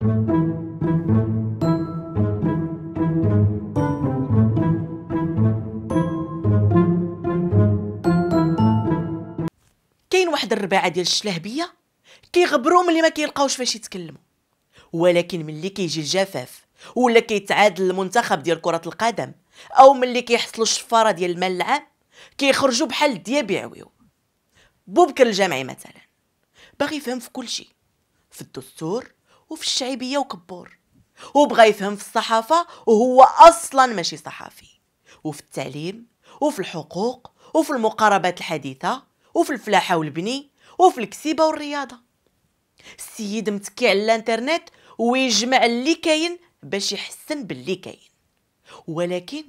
كاين واحد الرباعه ديال الشلاهبيه كيغبروا ملي ما كيلقاوش فاش يتكلموا ولكن ملي كيجي الجفاف ولا كيتعادل المنتخب ديال كره القدم او ملي كيحصلوا الشفاره ديال المال العام كيخرجوا بحال الدياب يعويو بوبكر الجامعي مثلا باغي يفهم في كل شيء في الدستور وفي الشعبية وكبور وبغى يفهم في الصحافة وهو أصلا ماشي صحافي وفي التعليم وفي الحقوق وفي المقاربات الحديثة وفي الفلاحة والبني وفي الكسيبة والرياضة السيد متكي على الانترنت ويجمع اللي كاين باش يحسن باللي كاين ولكن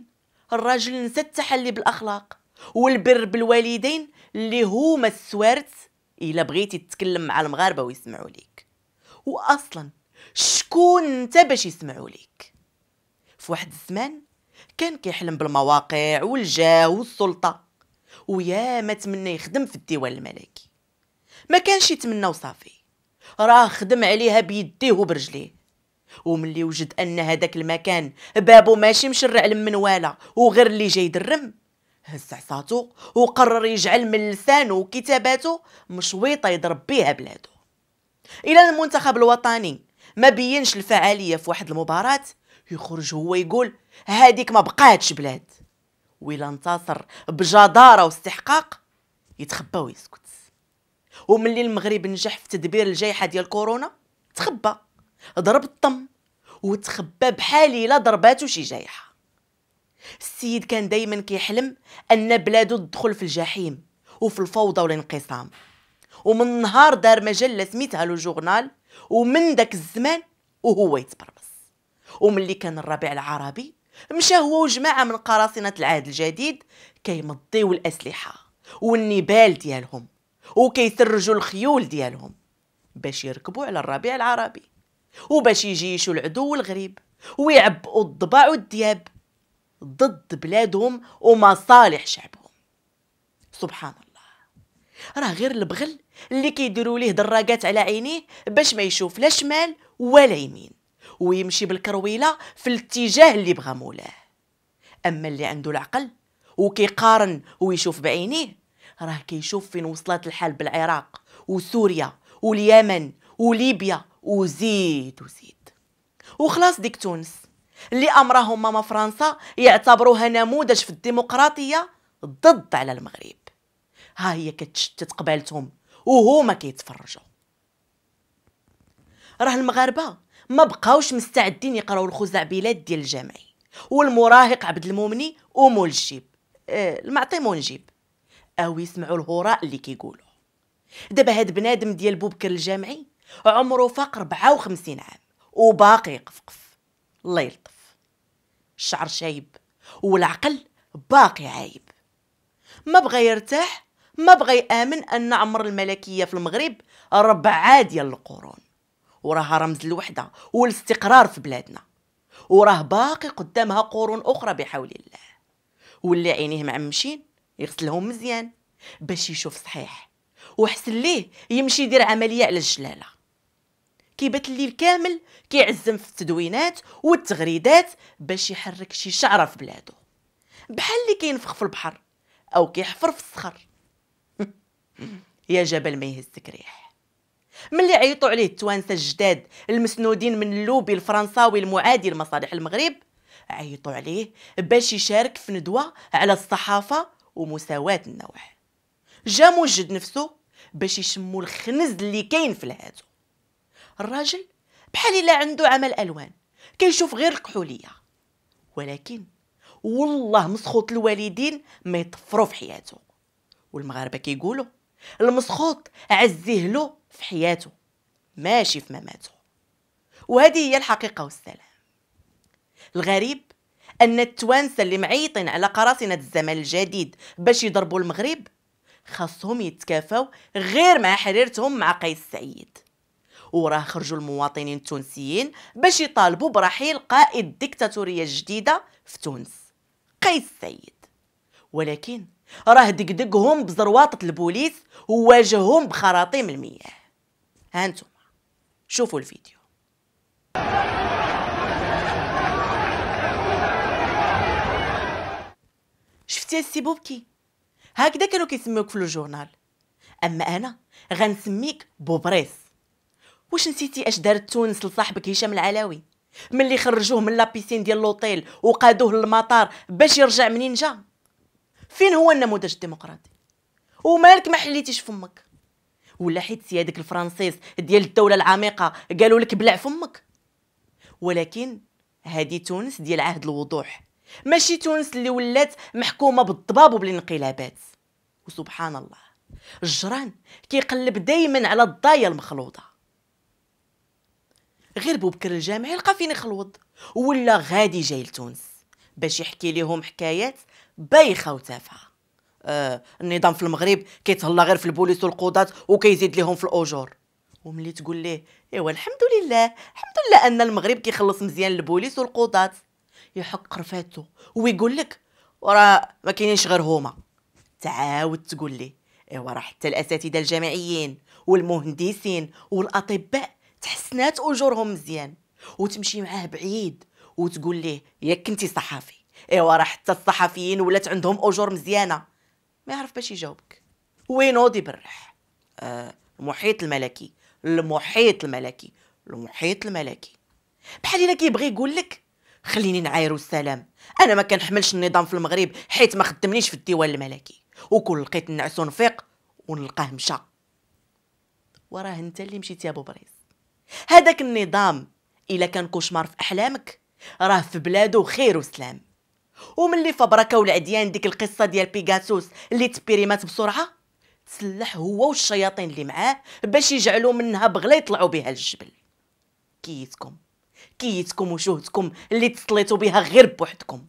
الراجل نسى التحلي بالاخلاق والبر بالوالدين اللي هما السوارت الا بغيتي تتكلم مع المغاربه ويسمعوا ليك واصلا شكون انت باش يسمعوا ليك في واحد الزمان كان كيحلم بالمواقع والجاه والسلطه ويا ما تمنى يخدم في الديوان الملكي ما كانش يتمنى وصافي راه خدم عليها بيديه وبرجليه وملي وجد ان هذاك المكان بابو ماشي مشرع المنواله وغير اللي جاي يدرم هز عصاتو وقرر يجعل من لسانه وكتاباته مشويطه يضرب بيها بلادو الى المنتخب الوطني ما بينش الفعاليه في واحد المباراه يخرج هو يقول هذيك ما بقاتش بلاد وإلا انتصر بجدارة واستحقاق يتخبى ويسكت وملي المغرب نجح في تدبير الجائحة ديال كورونا تخبى ضرب الطم وتخبى بحال إلا ضرباتو شي جائحة السيد كان دايما كيحلم أن بلادو تدخل في الجحيم وفي الفوضى والانقسام ومن نهار دار مجله سميتها لو جورنال ومن داك الزمان وهو يتبربص وملي كان الربيع العربي مشى هو وجماعه من قراصنه العهد الجديد كيمضيو الاسلحه والنبال ديالهم وكيترجوا الخيول ديالهم باش يركبوا على الربيع العربي وباش يجيشوا العدو الغريب ويعبئوا الضباع والدياب ضد بلادهم ومصالح شعبهم سبحان الله راه غير البغل اللي كيديروا ليه دراكات على عينيه باش ما يشوف لا شمال ولا يمين ويمشي بالكرويله في الاتجاه اللي بغى مولاه اما اللي عنده العقل وكيقارن ويشوف بعينيه راه كيشوف فين وصلت الحال بالعراق وسوريا واليمن وليبيا وزيد وزيد وخلاص ديك تونس اللي امرهم ماما فرنسا يعتبروها نموذج في الديمقراطيه ضد على المغرب ها هي كتشتت قبالتهم وهما كيتفرجوا راه المغاربه ما بقاوش مستعدين يقراو الخزعبلات ديال الجامعي والمراهق عبد المؤمني الجيب آه المعطي منجيب او يسمعوا الهراء اللي كيقولوا دابا هاد بنادم ديال بوبكر الجامعي عمره فاق 54 عام وباقي يقفقف الله يلطف الشعر شايب والعقل باقي عايب ما بغى يرتاح ما بغى يامن ان عمر الملكيه في المغرب ربعه ديال القرون وراها رمز الوحده والاستقرار في بلادنا وراه باقي قدامها قرون اخرى بحول الله واللي عينيه معمشين يغسلهم مزيان باش يشوف صحيح وحسن ليه يمشي يدير عمليه على الجلاله كيبات الليل كامل كيعزم في التدوينات والتغريدات باش يحرك شي شعره في بلادو بحال اللي كينفخ في البحر او كيحفر في الصخر يا جبل ما يهزك ريح ملي عيطوا عليه التوانسه الجداد المسنودين من اللوبي الفرنساوي المعادي لمصالح المغرب عيطوا عليه باش يشارك في ندوه على الصحافه ومساواه النوع جا موجد نفسه باش يشموا الخنز اللي كاين في الهاتو الراجل بحال الا عنده عمل الوان كيشوف غير الكحوليه ولكن والله مسخوط الوالدين ما يطفروا في حياته والمغاربه كيقولوا المسخوط عزيه له في حياته ماشي في مماته وهذه هي الحقيقة والسلام الغريب أن التوانسة اللي معيطين على قراصنة الزمن الجديد باش يضربوا المغرب خاصهم يتكافاو غير مع حريرتهم مع قيس سعيد وراه خرجوا المواطنين التونسيين باش يطالبوا برحيل قائد الديكتاتورية الجديدة في تونس قيس سعيد ولكن راه دقدقهم بزرواطة البوليس وواجههم بخراطيم المياه هانتم شوفوا الفيديو شفتي السي بوبكي هكذا كانوا كيسميوك في الجورنال اما انا غنسميك بوبريس واش نسيتي اش دارت تونس لصاحبك هشام العلاوي ملي خرجوه من لابيسين ديال لوطيل وقادوه للمطار باش يرجع منين جا فين هو النموذج الديمقراطي ومالك ما حليتيش فمك ولا حيت سيادك الفرنسيس ديال الدوله العميقه قالوا لك بلع فمك ولكن هذه تونس ديال عهد الوضوح ماشي تونس اللي ولات محكومه بالضباب وبالانقلابات وسبحان الله الجران كيقلب دايما على الضايه المخلوطه غير بوبكر الجامعي لقى فين يخلوط ولا غادي جاي لتونس باش يحكي لهم حكايات بايخه وتافهه آه النظام في المغرب كيتهلا غير في البوليس والقضاة وكيزيد ليهم في الاجور وملي تقول ليه ايوا الحمد لله الحمد لله ان المغرب كيخلص مزيان البوليس والقضاة يحك قرفاتو ويقول لك وراه ما كاينينش غير هما تعاود تقول لي ايوا راه حتى الاساتذه الجامعيين والمهندسين والاطباء تحسنات اجورهم مزيان وتمشي معاه بعيد وتقول ليه ياك كنتي صحافي ايوا راه حتى الصحفيين ولات عندهم اجور مزيانه ما يعرف باش يجاوبك وينوض يبرح آه المحيط الملكي المحيط الملكي المحيط الملكي بحال الا كيبغي يقول لك خليني نعاير السلام انا ما كنحملش النظام في المغرب حيت ما خدمنيش في الديوان الملكي وكل لقيت نعس ونفيق ونلقاه مشى وراه انت اللي مشيتي ابو بريس هذاك النظام الا كان كوشمار في احلامك راه في بلادو خير وسلام ومن اللي فبركه والعديان ديك القصه ديال بيغاسوس اللي تبيريمات بسرعه تسلح هو والشياطين اللي معاه باش يجعلوا منها بغلا يطلعوا بها الجبل كيتكم كيتكم وشهدكم اللي تسليتوا بها غير بوحدكم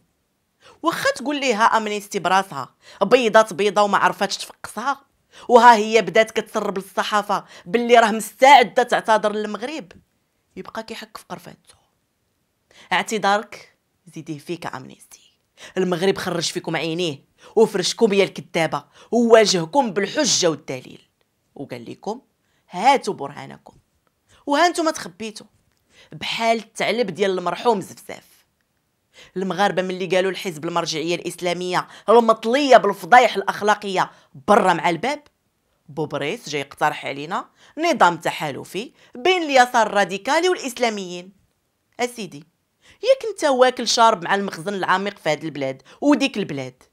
واخا تقول ليها امنيستي براسها بيضات بيضه وما عرفتش تفقصها وها هي بدات كتسرب للصحافه باللي راه مستعده تعتذر للمغرب يبقى كيحك في قرفاتو اعتذارك زيديه فيك امنيستي المغرب خرج فيكم عينيه وفرشكم يا الكتابة وواجهكم بالحجة والدليل وقال لكم هاتوا برهانكم وها ما تخبيتوا بحال التعلب ديال المرحوم زفزاف المغاربه ملي قالوا الحزب المرجعيه الاسلاميه المطليه بالفضايح الاخلاقيه برا مع الباب بوبريس جاي يقترح علينا نظام تحالفي بين اليسار الراديكالي والاسلاميين اسيدي ياك انت واكل شارب مع المخزن العميق في هاد البلاد وديك البلاد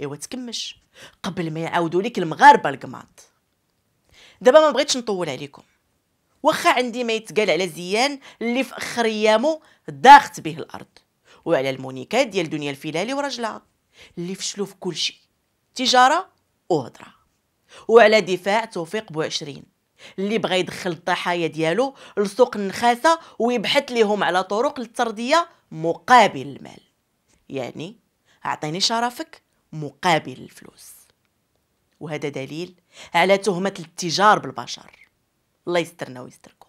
ايوا تكمش قبل ما يعاودوا لك المغاربه القماط دابا ما بغيتش نطول عليكم واخا عندي ما يتقال على زيان اللي في اخر ايامو داخت به الارض وعلى المونيكات ديال دنيا الفلالي وراجلها اللي فشلوا في كل شيء تجاره وهضره وعلى دفاع توفيق بو عشرين اللي بغى يدخل الضحايا ديالو لسوق النخاسه ويبحث ليهم على طرق للترضيه مقابل المال يعني اعطيني شرفك مقابل الفلوس وهذا دليل على تهمه الاتجار بالبشر الله يسترنا ويستركم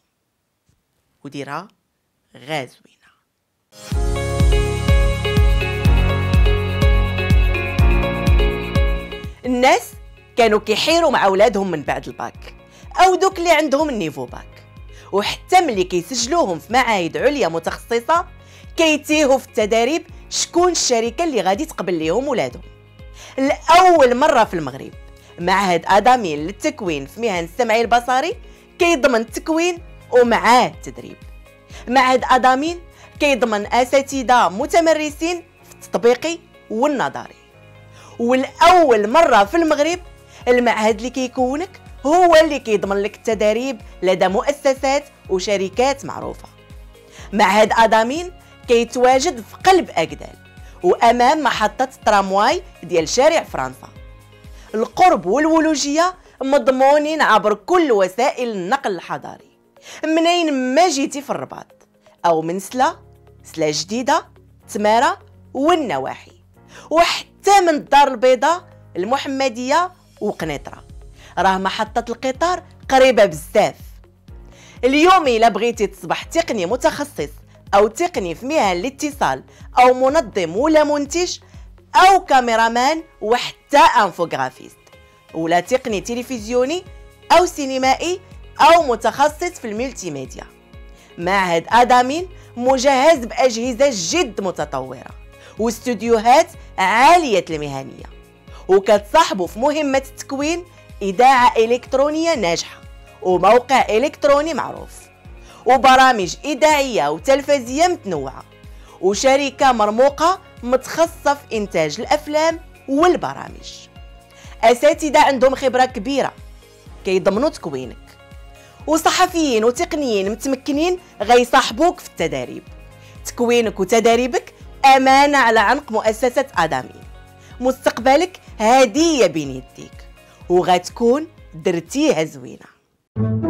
وديرها غازوينه الناس كانوا كيحيروا مع اولادهم من بعد الباك او دوك اللي عندهم النيفو باك وحتى ملي كيسجلوهم في معاهد عليا متخصصه كيتيهوا في التدريب شكون الشركه اللي غادي تقبل ليهم ولادهم لاول مره في المغرب معهد ادامين للتكوين في مهن السمعي البصري كيضمن التكوين ومعاه التدريب معهد ادامين كيضمن اساتذه متمرسين في التطبيقي والنظري والاول مره في المغرب المعهد اللي كيكونك هو اللي كيضمن لك التدريب لدى مؤسسات وشركات معروفة معهد أدامين كيتواجد في قلب أكدال وأمام محطة ترامواي ديال شارع فرنسا القرب والولوجية مضمونين عبر كل وسائل النقل الحضاري منين ما جيتي في الرباط أو من سلا سلا جديدة تمارة والنواحي وحتى من الدار البيضاء المحمدية وقنيطرة راه محطة القطار قريبة بزاف اليوم إلا بغيتي تصبح تقني متخصص أو تقني في مهن الاتصال أو منظم ولا منتج أو كاميرامان وحتى أنفوغرافيست ولا تقني تلفزيوني أو سينمائي أو متخصص في الملتي ميديا معهد أدامين مجهز بأجهزة جد متطورة واستوديوهات عالية المهنية وكتصاحبوا في مهمة التكوين إذاعة إلكترونية ناجحة وموقع إلكتروني معروف وبرامج إذاعية وتلفزية متنوعة وشركة مرموقة متخصصة في إنتاج الأفلام والبرامج أساتذة عندهم خبرة كبيرة كيضمنوا تكوينك وصحفيين وتقنيين متمكنين غيصاحبوك في التدريب تكوينك وتداريبك أمانة على عنق مؤسسة أدامي مستقبلك هدية بين يديك وغتكون درتيها زوينه